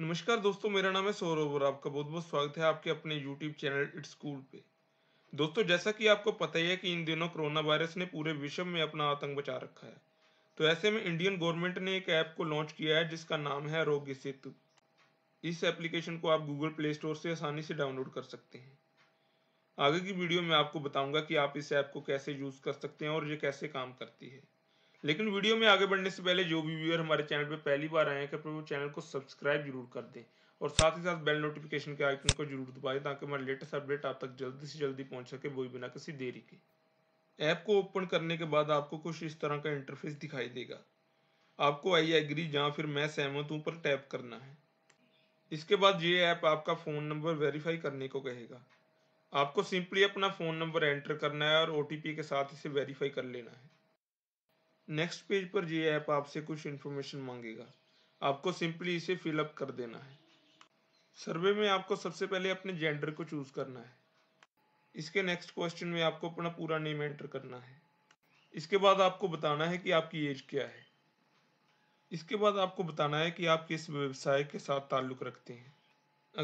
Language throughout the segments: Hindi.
नमस्कार दोस्तों मेरा नाम है सौरभ और आपका बहुत बहुत स्वागत है आपके अपने यूट्यूब चैनल इट्स स्कूल पे दोस्तों जैसा कि आपको पता ही है कि इन दिनों कोरोना वायरस ने पूरे विश्व में अपना आतंक बचा रखा है तो ऐसे में इंडियन गवर्नमेंट ने एक ऐप को लॉन्च किया है जिसका नाम है आरोग्य सेतु इस एप्लीकेशन को आप गूगल प्ले स्टोर से आसानी से डाउनलोड कर सकते हैं आगे की वीडियो में आपको बताऊंगा कि आप इस ऐप को कैसे यूज़ कर सकते हैं और ये कैसे काम करती है लेकिन वीडियो में आगे बढ़ने से पहले जो भी व्यूअर हमारे चैनल पर पहली बार आए हैं कृपया वो चैनल को सब्सक्राइब जरूर कर दें और साथ ही साथ बेल नोटिफिकेशन के आइकन को जरूर दबाएं ताकि हमारे लेटेस्ट अपडेट आप तक जल्दी से जल्दी पहुंच सके वो बिना किसी देरी के ऐप को ओपन करने के बाद आपको कुछ इस तरह का इंटरफेस दिखाई देगा आपको आई एग्री जहाँ फिर मैं सहमत हूँ पर टैप करना है इसके बाद ये ऐप आपका फ़ोन नंबर वेरीफाई करने को कहेगा आपको सिंपली अपना फ़ोन नंबर एंटर करना है और ओ के साथ इसे वेरीफाई कर लेना है नेक्स्ट पेज पर ये ऐप आपसे कुछ इन्फॉर्मेशन मांगेगा आपको सिंपली इसे फिलअप कर देना है सर्वे में आपको सबसे पहले अपने जेंडर को चूज करना है इसके नेक्स्ट क्वेश्चन में आपको अपना पूरा नेम एंटर करना है इसके बाद आपको बताना है कि आपकी एज क्या है इसके बाद आपको बताना है कि आप किस व्यवसाय के साथ ताल्लुक रखते हैं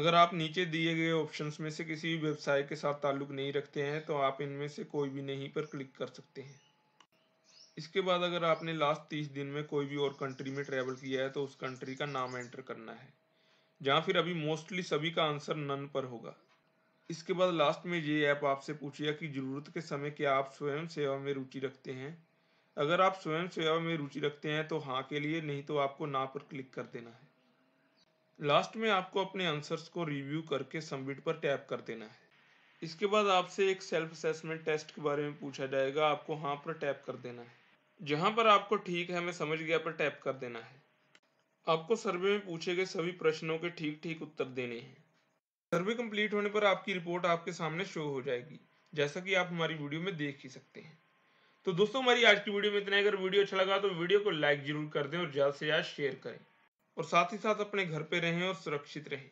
अगर आप नीचे दिए गए ऑप्शंस में से किसी भी व्यवसाय के साथ ताल्लुक नहीं रखते हैं तो आप इनमें से कोई भी नहीं पर क्लिक कर सकते हैं इसके बाद अगर आपने लास्ट तीस दिन में कोई भी और कंट्री में ट्रेवल किया है तो उस कंट्री का नाम एंटर करना है जहाँ फिर अभी मोस्टली सभी का आंसर नन पर होगा इसके बाद लास्ट में ये ऐप आपसे पूछेगा कि ज़रूरत के समय क्या आप स्वयं सेवा में रुचि रखते हैं अगर आप स्वयं सेवा में रुचि रखते हैं तो हाँ के लिए नहीं तो आपको ना पर क्लिक कर देना है लास्ट में आपको अपने आंसर्स को रिव्यू करके सबमिट पर टैप कर देना है इसके बाद आपसे एक सेल्फ असेसमेंट टेस्ट के बारे में पूछा जाएगा आपको हाँ पर टैप कर देना है जहां पर आपको ठीक है मैं समझ गया पर टैप कर देना है आपको सर्वे में पूछे गए सभी प्रश्नों के ठीक ठीक उत्तर देने हैं सर्वे कंप्लीट होने पर आपकी रिपोर्ट आपके सामने शो हो जाएगी जैसा कि आप हमारी वीडियो में देख ही सकते हैं तो दोस्तों हमारी आज की वीडियो में इतना अगर वीडियो अच्छा लगा तो वीडियो को लाइक जरूर कर दें और ज़्यादा से ज़्यादा शेयर करें और साथ ही साथ अपने घर पर रहें और सुरक्षित रहें